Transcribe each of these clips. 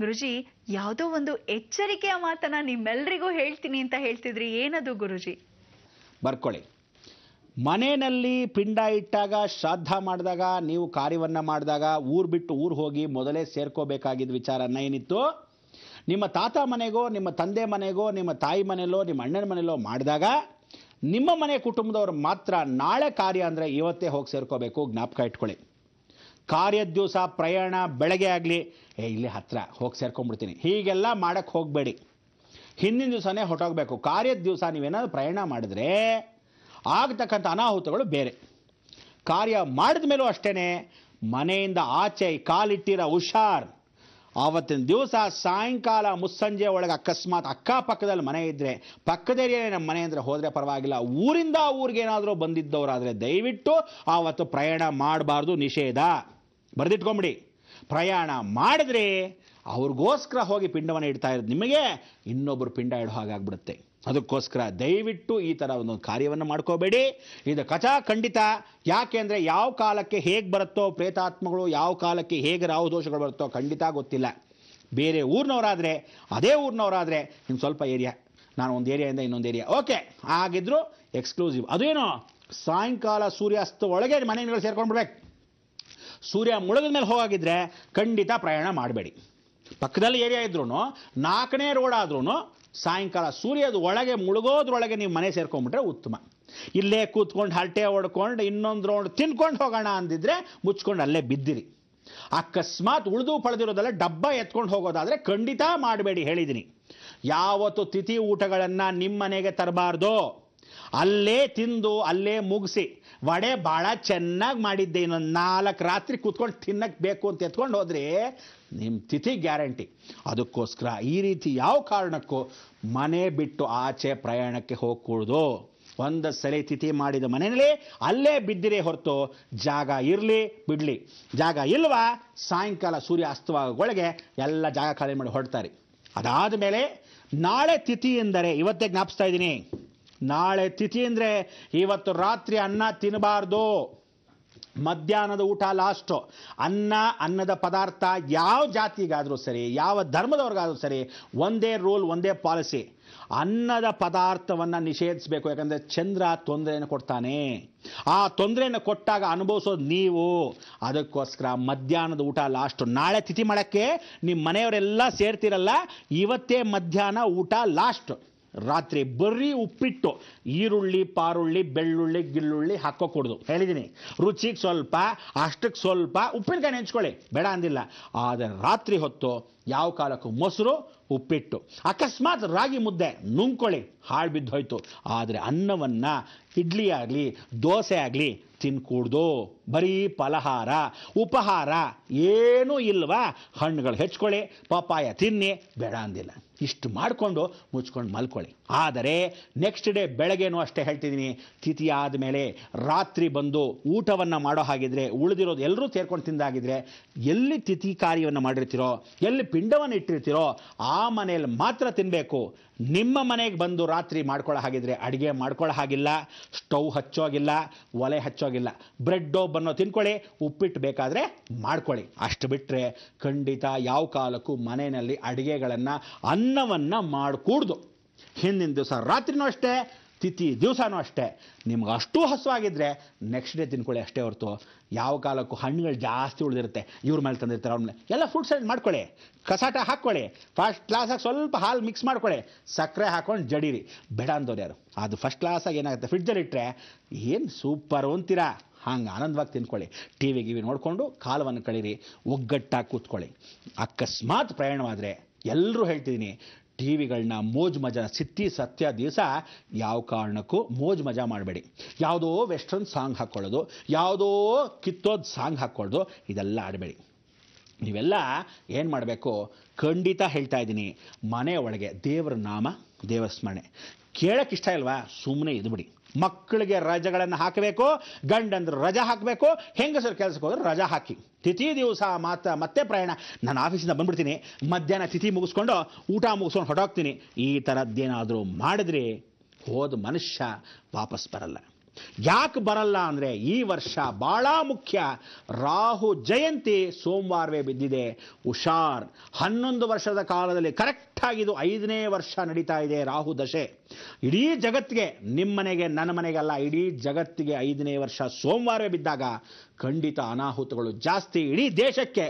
ಗುರುಜಿ ಯಾವುದೋ ಒಂದು ಎಚ್ಚರಿಕೆಯ ಮಾತನ್ನ ನಿಮ್ಮೆಲ್ಲರಿಗೂ ಹೇಳ್ತೀನಿ ಅಂತ ಹೇಳ್ತಿದ್ರಿ ಏನದು ಗುರುಜಿ ಬರ್ಕೊಳ್ಳಿ ಮನೆಯಲ್ಲಿ ಪಿಂಡ ಇಟ್ಟಾಗ ಶ್ರಾದ್ದ ಮಾಡಿದಾಗ ನೀವು ಕಾರ್ಯವನ್ನು ಮಾಡಿದಾಗ ಊರು ಬಿಟ್ಟು ಊರು ಹೋಗಿ ಮೊದಲೇ ಸೇರ್ಕೋಬೇಕಾಗಿದ್ದ ವಿಚಾರನ ಏನಿತ್ತು ನಿಮ್ಮ ತಾತ ಮನೆಗೋ ನಿಮ್ಮ ತಂದೆ ಮನೆಗೋ ನಿಮ್ಮ ತಾಯಿ ಮನೆಯಲ್ಲೋ ನಿಮ್ಮ ಅಣ್ಣನ ಮನೆಯಲ್ಲೋ ಮಾಡಿದಾಗ ನಿಮ್ಮ ಮನೆ ಕುಟುಂಬದವರು ಮಾತ್ರ ನಾಳೆ ಕಾರ್ಯ ಅಂದರೆ ಇವತ್ತೇ ಹೋಗಿ ಸೇರ್ಕೋಬೇಕು ಜ್ಞಾಪಕ ಇಟ್ಕೊಳ್ಳಿ ಕಾರ್ಯದ ದಿವಸ ಪ್ರಯಾಣ ಬೆಳಗ್ಗೆ ಆಗಲಿ ಏ ಇಲ್ಲಿ ಹತ್ತಿರ ಹೋಗಿ ಸೇರ್ಕೊಂಡ್ಬಿಡ್ತೀನಿ ಹೀಗೆಲ್ಲ ಮಾಡೋಕ್ಕೆ ಹೋಗಬೇಡಿ ಹಿಂದಿನ ದಿವಸನೇ ಹೊಟ್ಟೋಗಬೇಕು ಕಾರ್ಯದ ದಿವಸ ನೀವೇನಾದರೂ ಪ್ರಯಾಣ ಮಾಡಿದ್ರೆ ಆಗ್ತಕ್ಕಂಥ ಅನಾಹುತಗಳು ಬೇರೆ ಕಾರ್ಯ ಮಾಡಿದ ಮೇಲೂ ಅಷ್ಟೇ ಮನೆಯಿಂದ ಆಚೆ ಕಾಲಿಟ್ಟಿರೋ ಹುಷಾರ್ ಆವತ್ತಿನ ದಿವಸ ಸಾಯಂಕಾಲ ಮುಸ್ಸಂಜೆ ಒಳಗೆ ಅಕಸ್ಮಾತ್ ಅಕ್ಕಪಕ್ಕದಲ್ಲಿ ಮನೆ ಇದ್ದರೆ ಪಕ್ಕದಲ್ಲಿ ನಮ್ಮ ಮನೆ ಅಂದರೆ ಹೋದರೆ ಪರವಾಗಿಲ್ಲ ಊರಿಂದ ಊರಿಗೆ ಏನಾದರೂ ಬಂದಿದ್ದವರಾದರೆ ದಯವಿಟ್ಟು ಆವತ್ತು ಪ್ರಯಾಣ ಮಾಡಬಾರ್ದು ನಿಷೇಧ ಬರೆದಿಟ್ಕೊಂಬಿಡಿ ಪ್ರಯಾಣ ಮಾಡಿದ್ರೆ ಅವ್ರಿಗೋಸ್ಕರ ಹೋಗಿ ಪಿಂಡವನ್ನು ಇಡ್ತಾ ಇರೋದು ನಿಮಗೆ ಇನ್ನೊಬ್ಬರು ಪಿಂಡ ಇಡೋ ಹಾಗಾಗ್ಬಿಡುತ್ತೆ ಅದಕ್ಕೋಸ್ಕರ ದಯವಿಟ್ಟು ಈ ಥರ ಒಂದು ಕಾರ್ಯವನ್ನು ಮಾಡ್ಕೋಬೇಡಿ ಇದು ಕಚಾ ಖಂಡಿತ ಯಾಕೆ ಅಂದರೆ ಯಾವ ಕಾಲಕ್ಕೆ ಹೇಗೆ ಬರುತ್ತೋ ಪ್ರೇತಾತ್ಮಗಳು ಯಾವ ಕಾಲಕ್ಕೆ ಹೇಗೆ ರಾಹು ದೋಷಗಳು ಬರುತ್ತೋ ಖಂಡಿತ ಗೊತ್ತಿಲ್ಲ ಬೇರೆ ಊರಿನವರಾದರೆ ಅದೇ ಊರಿನವರಾದರೆ ಇನ್ನು ಸ್ವಲ್ಪ ಏರಿಯಾ ನಾನು ಒಂದು ಏರಿಯಾಯಿಂದ ಇನ್ನೊಂದು ಏರಿಯಾ ಓಕೆ ಆಗಿದ್ದರೂ ಎಕ್ಸ್ಕ್ಲೂಸಿವ್ ಅದೇನು ಸಾಯಂಕಾಲ ಸೂರ್ಯಾಸ್ತ ಒಳಗೆ ಮನೆಯಿಂದ ಸೇರ್ಕೊಂಡ್ಬಿಡ್ಬೇಕು ಸೂರ್ಯ ಮುಳುಗಿದ ಮೇಲೆ ಹೋಗಾಗಿದ್ರೆ ಖಂಡಿತ ಪ್ರಯಾಣ ಮಾಡಬೇಡಿ ಪಕ್ಕದಲ್ಲಿ ಏರಿಯಾ ಇದ್ರೂ ನಾಲ್ಕನೇ ರೋಡ್ ಆದ್ರೂ ಸಾಯಂಕಾಲ ಸೂರ್ಯದ ಒಳಗೆ ಮುಳುಗೋದ್ರೊಳಗೆ ನೀವು ಮನೆ ಸೇರ್ಕೊಂಡ್ಬಿಟ್ರೆ ಉತ್ತಮ ಇಲ್ಲೇ ಕೂತ್ಕೊಂಡು ಹರಟೆ ಹೊಡ್ಕೊಂಡು ಇನ್ನೊಂದು ರೌಂಡ್ ತಿನ್ಕೊಂಡು ಹೋಗೋಣ ಅಂದಿದ್ರೆ ಮುಚ್ಕೊಂಡು ಅಲ್ಲೇ ಬಿದ್ದಿರಿ ಅಕಸ್ಮಾತ್ ಉಳಿದು ಪಡೆದಿರೋದಲ್ಲ ಡಬ್ಬ ಎತ್ಕೊಂಡು ಹೋಗೋದಾದರೆ ಖಂಡಿತ ಮಾಡಬೇಡಿ ಹೇಳಿದ್ದೀನಿ ಯಾವತ್ತು ತಿಥಿ ಊಟಗಳನ್ನು ನಿಮ್ಮನೆಗೆ ತರಬಾರ್ದು ಅಲ್ಲೇ ತಿಂದು ಅಲ್ಲೇ ಮುಗಿಸಿ ವಡೆ ಭಾಳ ಚೆನ್ನಾಗಿ ಮಾಡಿದ್ದೆ ಇನ್ನೊಂದು ನಾಲ್ಕು ರಾತ್ರಿ ಕೂತ್ಕೊಂಡು ತಿನ್ನಕ್ಕೆ ಬೇಕು ಅಂತ ಎತ್ಕೊಂಡು ಹೋದರೆ ನಿಮ್ಮ ತಿಥಿ ಗ್ಯಾರಂಟಿ ಅದಕ್ಕೋಸ್ಕರ ಈ ರೀತಿ ಯಾವ ಕಾರಣಕ್ಕೂ ಮನೆ ಬಿಟ್ಟು ಆಚೆ ಪ್ರಯಾಣಕ್ಕೆ ಹೋಗ್ಕೂಡ್ದು ಒಂದು ಸಲಿ ತಿಥಿ ಮಾಡಿದ ಮನೆಯಲ್ಲಿ ಅಲ್ಲೇ ಬಿದ್ದಿರೇ ಹೊರತು ಜಾಗ ಇರಲಿ ಬಿಡಲಿ ಜಾಗ ಇಲ್ವಾ ಸಾಯಂಕಾಲ ಸೂರ್ಯ ಅಸ್ತವಾಗೊಳಗೆ ಎಲ್ಲ ಜಾಗ ಖಾಲಿ ಮಾಡಿ ಹೊಡ್ತಾರೆ ಅದಾದ ಮೇಲೆ ನಾಳೆ ತಿಥಿ ಎಂದರೆ ಇವತ್ತೇ ಜ್ಞಾಪಿಸ್ತಾ ಇದ್ದೀನಿ ನಾಳೆ ತಿಥಿ ಅಂದರೆ ಇವತ್ತು ರಾತ್ರಿ ಅನ್ನ ತಿನ್ನಬಾರ್ದು ಮಧ್ಯಾಹ್ನದ ಊಟ ಲಾಸ್ಟು ಅನ್ನ ಅನ್ನದ ಪದಾರ್ಥ ಯಾವ ಜಾತಿಗಾದರೂ ಸರಿ ಯಾವ ಧರ್ಮದವ್ರಿಗಾದರೂ ಸರಿ ಒಂದೇ ರೂಲ್ ಒಂದೇ ಪಾಲಿಸಿ ಅನ್ನದ ಪದಾರ್ಥವನ್ನು ನಿಷೇಧಿಸಬೇಕು ಯಾಕಂದರೆ ಚಂದ್ರ ತೊಂದರೆಯನ್ನು ಕೊಡ್ತಾನೆ ಆ ತೊಂದರೆಯನ್ನು ಕೊಟ್ಟಾಗ ಅನುಭವಿಸೋದು ನೀವು ಅದಕ್ಕೋಸ್ಕರ ಮಧ್ಯಾಹ್ನದ ಊಟ ಲಾಸ್ಟು ನಾಳೆ ತಿಥಿ ಮಾಡೋಕ್ಕೆ ನಿಮ್ಮ ಮನೆಯವರೆಲ್ಲ ಸೇರ್ತಿರಲ್ಲ ಇವತ್ತೇ ಮಧ್ಯಾಹ್ನ ಊಟ ಲಾಸ್ಟು ರಾತ್ರಿ ಬರೀ ಉಪ್ಪಿಟ್ಟು ಈರುಳ್ಳಿ ಪಾರುಳ್ಳಿ ಬೆಳ್ಳುಳ್ಳಿ ಗಿಳ್ಳುಳ್ಳಿ ಹಾಕೋ ಹೇಳಿದ್ದೀನಿ ರುಚಿಗೆ ಸ್ವಲ್ಪ ಅಷ್ಟಕ್ಕೆ ಸ್ವಲ್ಪ ಉಪ್ಪಿನಕಾಯಿ ನೆಂಚ್ಕೊಳ್ಳಿ ಬೇಡ ಅಂದಿಲ್ಲ ಆದರೆ ರಾತ್ರಿ ಹೊತ್ತು ಯಾವ ಕಾಲಕ್ಕೂ ಮೊಸರು ಉಪ್ಪಿಟ್ಟು ಅಕಸ್ಮಾತ್ ರಾಗಿ ಮುದ್ದೆ ನುಂಗ್ಕೊಳ್ಳಿ ಹಾಳು ಬಿದ್ದೋಯ್ತು ಆದರೆ ಅನ್ನವನ್ನು ಇಡ್ಲಿ ಆಗಲಿ ದೋಸೆ ಆಗಲಿ ತಿನ್ಕೂಡ್ದು ಬರೀ ಫಲಹಾರ ಉಪಹಾರ ಏನೂ ಇಲ್ವಾ ಹಣ್ಣುಗಳು ಹೆಚ್ಕೊಳ್ಳಿ ಪಪಾಯ ತಿನ್ನಿ ಬೇಡ ಅಂದಿಲ್ಲ ಇಷ್ಟು ಮಾಡಿಕೊಂಡು ಮುಚ್ಕೊಂಡು ಮಲ್ಕೊಳ್ಳಿ ಆದರೆ ನೆಕ್ಸ್ಟ್ ಡೇ ಬೆಳಗ್ಗೆನೂ ಅಷ್ಟೇ ಹೇಳ್ತಿದ್ದೀನಿ ತಿಥಿ ಆದಮೇಲೆ ರಾತ್ರಿ ಬಂದು ಊಟವನ್ನು ಮಾಡೋ ಹಾಗಿದ್ರೆ ಉಳಿದಿರೋದು ಎಲ್ಲರೂ ಸೇರ್ಕೊಂಡು ತಿಂದಾಗಿದ್ರೆ ಎಲ್ಲಿ ತಿಥಿ ಕಾರ್ಯವನ್ನು ಮಾಡಿರ್ತೀರೋ ಎಲ್ಲಿ ಪಿಂಡವನ್ನು ಇಟ್ಟಿರ್ತೀರೋ ಆ ಮನೆಯಲ್ಲಿ ಮಾತ್ರ ತಿನ್ನಬೇಕು ನಿಮ್ಮ ಮನೆಗೆ ಬಂದು ರಾತ್ರಿ ಮಾಡ್ಕೊಳ್ಳೋ ಹಾಗಿದ್ರೆ ಅಡುಗೆ ಮಾಡ್ಕೊಳ್ಳೋ ಹಾಗಿಲ್ಲ ಸ್ಟವ್ ಹಚ್ಚೋಗಿಲ್ಲ ಒಲೆ ಹಚ್ಚೋಗಿಲ್ಲ ಬ್ರೆಡ್ ಬನ್ನೋ ತಿನ್ಕೊಳ್ಳಿ ಉಪ್ಪಿಟ್ಟು ಬೇಕಾದರೆ ಮಾಡ್ಕೊಳ್ಳಿ ಅಷ್ಟು ಬಿಟ್ಟರೆ ಖಂಡಿತ ಯಾವ ಕಾಲಕ್ಕೂ ಮನೆಯಲ್ಲಿ ಅಡುಗೆಗಳನ್ನು ಅನ್ನವನ್ನು ಮಾಡಿಕೂಡ್ದು ಹಿಂದಿನ ದಿವಸ ರಾತ್ರಿನೂ ಅಷ್ಟೇ ತಿಥಿ ದಿವಸನೂ ಅಷ್ಟೇ ನಿಮ್ಗೆ ಅಷ್ಟು ಹಸುವಾಗಿದ್ದರೆ ನೆಕ್ಸ್ಟ್ ಡೇ ತಿನ್ಕೊಳ್ಳಿ ಅಷ್ಟೇ ಹೊರತು ಯಾವ ಕಾಲಕ್ಕೂ ಹಣ್ಣುಗಳು ಜಾಸ್ತಿ ಉಳಿದಿರುತ್ತೆ ಇವ್ರ ಮೇಲೆ ತಂದಿರ್ತಾರೆ ಅವ್ರ ಎಲ್ಲ ಫುಡ್ ಸೈಡ್ ಮಾಡ್ಕೊಳ್ಳಿ ಕಸಾಟ ಹಾಕ್ಕೊಳ್ಳಿ ಫಸ್ಟ್ ಕ್ಲಾಸಾಗಿ ಸ್ವಲ್ಪ ಹಾಲು ಮಿಕ್ಸ್ ಮಾಡ್ಕೊಳ್ಳಿ ಸಕ್ಕರೆ ಹಾಕ್ಕೊಂಡು ಜಡೀರಿ ಬೇಡ ಅಂದವ್ರು ಯಾರು ಅದು ಫಸ್ಟ್ ಕ್ಲಾಸಾಗಿ ಏನಾಗುತ್ತೆ ಇಟ್ಟರೆ ಏನು ಸೂಪರ್ ಅಂತೀರಾ ಹಂಗೆ ಆನಂದವಾಗಿ ತಿನ್ಕೊಳ್ಳಿ ಟಿ ವಿ ಗಿವಿ ನೋಡಿಕೊಂಡು ಕಾಲವನ್ನು ಕಳೀರಿ ಒಗ್ಗಟ್ಟಾಗಿ ಕೂತ್ಕೊಳ್ಳಿ ಅಕಸ್ಮಾತ್ ಪ್ರಯಾಣವಾದರೆ ಎಲ್ಲರೂ ಹೇಳ್ತಿದ್ದೀನಿ ಟಿ ವಿಗಳನ್ನ ಮೋಜ್ ಮಜಾ ಸಿತ್ತಿ ಸತ್ಯ ದಿವಸ ಯಾವ ಕಾರಣಕ್ಕೂ ಮೋಜ್ ಮಜಾ ಮಾಡಬೇಡಿ ಯಾವುದೋ ವೆಸ್ಟರ್ನ್ ಸಾಂಗ್ ಹಾಕ್ಕೊಳ್ಳೋದು ಯಾವುದೋ ಕಿತ್ತೋದ್ ಸಾಂಗ್ ಹಾಕ್ಕೊಳ್ಳೋದು ಇದೆಲ್ಲ ಆಡಬೇಡಿ ನೀವೆಲ್ಲ ಏನು ಮಾಡಬೇಕು ಖಂಡಿತ ಹೇಳ್ತಾ ಇದ್ದೀನಿ ಮನೆಯ ಒಳಗೆ ದೇವರ ನಾಮ ದೇವಸ್ಮರಣೆ ಕೇಳೋಕ್ಕಿಷ್ಟ ಇಲ್ವಾ ಸುಮ್ಮನೆ ಇದ್ಬಿಡಿ ಮಕ್ಕಳಿಗೆ ರಜೆಗಳನ್ನು ಹಾಕಬೇಕು ಗಂಡಂದ್ರೆ ರಜೆ ಹಾಕಬೇಕು ಹೆಂಗಸರು ಕೆಲಸಕ್ಕೆ ಹೋದ್ರೆ ರಜಾ ಹಾಕಿ ತಿಥಿ ದಿವಸ ಮಾತ್ರ ಮತ್ತೆ ಪ್ರಯಾಣ ನಾನು ಆಫೀಸಿಂದ ಬಂದ್ಬಿಡ್ತೀನಿ ಮಧ್ಯಾಹ್ನ ತಿಥಿ ಮುಗಿಸ್ಕೊಂಡು ಊಟ ಮುಗಿಸ್ಕೊಂಡು ಹೊಟ್ಟೋಗ್ತೀನಿ ಈ ಥರದ್ದೇನಾದರೂ ಮಾಡಿದ್ರೆ ಹೋದ ಮನುಷ್ಯ ವಾಪಸ್ ಬರಲ್ಲ ಯಾಕೆ ಬರಲ್ಲ ಅಂದರೆ ಈ ವರ್ಷ ಭಾಳ ಮುಖ್ಯ ರಾಹು ಜಯಂತಿ ಸೋಮವಾರವೇ ಬಿದ್ದಿದೆ ಹುಷಾರ್ ಹನ್ನೊಂದು ವರ್ಷದ ಕಾಲದಲ್ಲಿ ಕರೆಕ್ಟಾಗಿ ಐದನೇ ವರ್ಷ ನಡೀತಾ ಇದೆ ರಾಹು ದಶೆ ಇಡೀ ಜಗತ್ತಿಗೆ ನಿಮ್ಮ ಮನೆಗೆ ನನ್ನ ಮನೆಗೆಲ್ಲ ಇಡೀ ಜಗತ್ತಿಗೆ ಐದನೇ ವರ್ಷ ಸೋಮವಾರವೇ ಬಿದ್ದಾಗ ಖಂಡಿತ ಅನಾಹುತಗಳು ಜಾಸ್ತಿ ಇಡೀ ದೇಶಕ್ಕೆ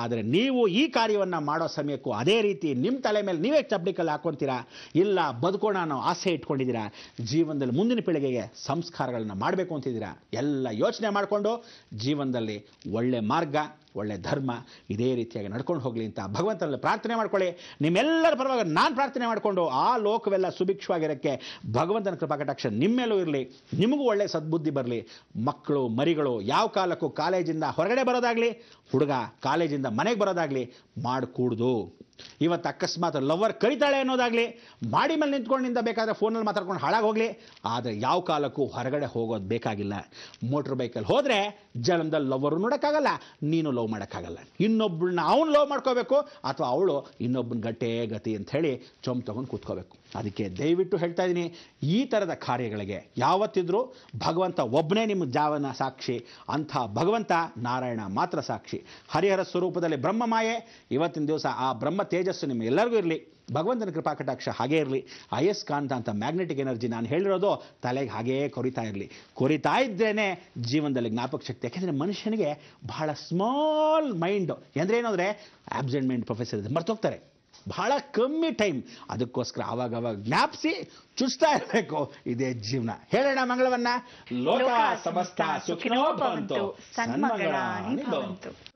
ಆದರೆ ನೀವು ಈ ಕಾರ್ಯವನ್ನು ಮಾಡೋ ಸಮಯಕ್ಕೂ ಅದೇ ರೀತಿ ನಿಮ್ಮ ತಲೆ ಮೇಲೆ ನೀವೇ ಚಪ್ಪಡಿಕಲ್ಲಿ ಹಾಕ್ಕೊತೀರಾ ಇಲ್ಲ ಬದುಕೋಣ ಅನ್ನೋ ಆಸೆ ಇಟ್ಕೊಂಡಿದ್ದೀರಾ ಜೀವನದಲ್ಲಿ ಮುಂದಿನ ಪೀಳಿಗೆಗೆ ಸಂಸ್ಕಾರಗಳನ್ನು ಮಾಡಬೇಕು ಅಂತಿದ್ದೀರಾ ಎಲ್ಲ ಯೋಚನೆ ಮಾಡಿಕೊಂಡು ಜೀವನದಲ್ಲಿ ಒಳ್ಳೆ ಮಾರ್ಗ ಒಳ್ಳೆ ಧರ್ಮ ಇದೇ ರೀತಿಯಾಗಿ ನಡ್ಕೊಂಡು ಹೋಗಲಿ ಅಂತ ಭಗವಂತನಲ್ಲಿ ಪ್ರಾರ್ಥನೆ ಮಾಡ್ಕೊಳ್ಳಿ ನಿಮ್ಮೆಲ್ಲರ ಪರವಾಗಿ ನಾನು ಪ್ರಾರ್ಥನೆ ಮಾಡಿಕೊಂಡು ಆ ಲೋಕವೆಲ್ಲ ಸುಭಿಕ್ಷವಾಗಿ ಆಗಿರೋಕ್ಕೆ ಭಗವಂತನ ಕೃಪಾಕಟಾಕ್ಷ ನಿಮ್ಮೇಲೂ ಇರಲಿ ನಿಮಗೂ ಒಳ್ಳೆ ಸದ್ಬುದ್ಧಿ ಬರಲಿ ಮಕ್ಕಳು ಮರಿಗಳು ಯಾವ ಕಾಲಕ್ಕೂ ಕಾಲೇಜಿಂದ ಹೊರಗಡೆ ಬರೋದಾಗಲಿ ಹುಡುಗ ಕಾಲೇಜಿಂದ ಮನೆಗೆ ಬರೋದಾಗಲಿ ಮಾಡಿಕೂಡ್ದು ಇವತ್ತು ಅಕಸ್ಮಾತ್ ಲವರ್ ಕರಿತಾಳೆ ಅನ್ನೋದಾಗಲಿ ಮಾಡಿ ಮೇಲೆ ನಿಂತ್ಕೊಂಡಿಂದ ಬೇಕಾದ್ರೆ ಫೋನಲ್ಲಿ ಮಾತಾಡ್ಕೊಂಡು ಹೋಗಲಿ ಆದರೆ ಯಾವ ಕಾಲಕ್ಕೂ ಹೊರಗಡೆ ಹೋಗೋದು ಬೇಕಾಗಿಲ್ಲ ಮೋಟ್ರ್ ಬೈಕಲ್ಲಿ ಹೋದರೆ ಜಲಮದಲ್ಲಿ ಲವರು ನೋಡೋಕ್ಕಾಗಲ್ಲ ನೀನು ಲವ್ ಮಾಡೋಕ್ಕಾಗಲ್ಲ ಇನ್ನೊಬ್ಬಳನ್ನ ಅವನು ಲವ್ ಮಾಡ್ಕೋಬೇಕು ಅಥವಾ ಅವಳು ಇನ್ನೊಬ್ಬನ ಗಟ್ಟೆ ಗತಿ ಅಂತ ಹೇಳಿ ಚೊಂಬ್ ತೊಗೊಂಡು ಕೂತ್ಕೋಬೇಕು ಅದಕ್ಕೆ ದಯವಿಟ್ಟು ಹೇಳ್ತಾ ಇದ್ದೀನಿ ಈ ಥರದ ಕಾರ್ಯಗಳಿಗೆ ಯಾವತ್ತಿದ್ರೂ ಭಗವಂತ ಒಬ್ಬನೇ ನಿಮ್ಮ ಜಾವನ ಸಾಕ್ಷಿ ಅಂಥ ಭಗವಂತ ನಾರಾಯಣ ಮಾತ್ರ ಸಾಕ್ಷಿ ಹರಿಹರ ಸ್ವರೂಪದಲ್ಲಿ ಬ್ರಹ್ಮ ಮಾಯೆ ಇವತ್ತಿನ ದಿವಸ ಆ ಬ್ರಹ್ಮ ತೇಜಸ್ಸು ನಿಮಗೆಲ್ಲರಿಗೂ ಇರಲಿ ಭಗವಂತನ ಕೃಪಾ ಕಟಾಕ್ಷ ಹಾಗೇ ಇರಲಿ ಅಯಸ್ಕಾಂತ ಅಂತ ಮ್ಯಾಗ್ನೆಟಿಕ್ ಎನರ್ಜಿ ನಾನು ಹೇಳಿರೋದು ತಲೆಗೆ ಹಾಗೇ ಕೊರಿತಾ ಇರಲಿ ಕೊರಿತಾ ಇದ್ರೇ ಜೀವನದಲ್ಲಿ ಜ್ಞಾಪಕ ಶಕ್ತಿ ಯಾಕೆಂದರೆ ಮನುಷ್ಯನಿಗೆ ಬಹಳ ಸ್ಮಾಲ್ ಮೈಂಡು ಅಂದರೆ ಏನಂದರೆ ಆಬ್ಸೆಂಟ್ ಮೈಂಡ್ ಪ್ರೊಫೆಸರ್ ಮರ್ತೋಗ್ತಾರೆ ಬಹಳ ಕಮ್ಮಿ ಟೈಮ್ ಅದಕ್ಕೋಸ್ಕರ ಅವಾಗ ಅವಾಗ ಜ್ಞಾಪಿಸಿ ಚುಚ್ತಾ ಇರಬೇಕು ಇದೇ ಜೀವನ ಹೇಳೋಣ ಮಂಗಳವನ್ನ ಲೋಕ ಸಮಸ್ತ ಸುಖಿನೋ ಬಂತು